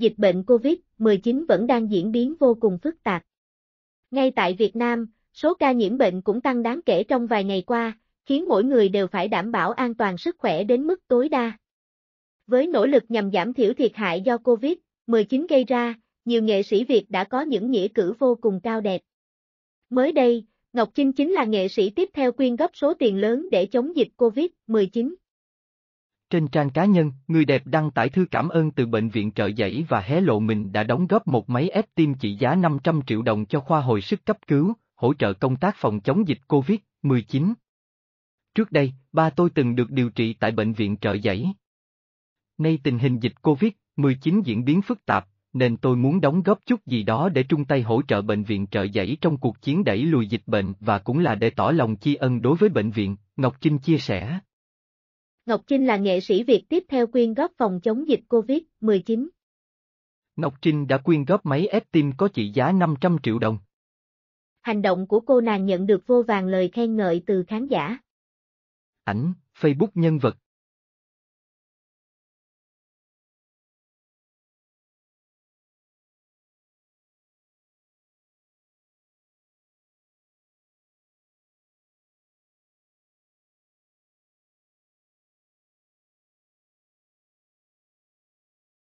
dịch bệnh COVID-19 vẫn đang diễn biến vô cùng phức tạp. Ngay tại Việt Nam, số ca nhiễm bệnh cũng tăng đáng kể trong vài ngày qua, khiến mỗi người đều phải đảm bảo an toàn sức khỏe đến mức tối đa. Với nỗ lực nhằm giảm thiểu thiệt hại do COVID-19 gây ra, nhiều nghệ sĩ Việt đã có những nghĩa cử vô cùng cao đẹp. Mới đây, Ngọc Trinh chính là nghệ sĩ tiếp theo quyên góp số tiền lớn để chống dịch COVID-19. Trên trang cá nhân, người đẹp đăng tải thư cảm ơn từ bệnh viện trợ giấy và hé lộ mình đã đóng góp một máy ép tim trị giá 500 triệu đồng cho khoa hồi sức cấp cứu, hỗ trợ công tác phòng chống dịch COVID-19. Trước đây, ba tôi từng được điều trị tại bệnh viện trợ giấy. Nay tình hình dịch COVID-19 diễn biến phức tạp, nên tôi muốn đóng góp chút gì đó để chung tay hỗ trợ bệnh viện trợ giấy trong cuộc chiến đẩy lùi dịch bệnh và cũng là để tỏ lòng chi ân đối với bệnh viện, Ngọc Trinh chia sẻ. Ngọc Trinh là nghệ sĩ Việt tiếp theo quyên góp phòng chống dịch COVID-19. Ngọc Trinh đã quyên góp máy ép tim có trị giá 500 triệu đồng. Hành động của cô nàng nhận được vô vàng lời khen ngợi từ khán giả. Ảnh, Facebook nhân vật.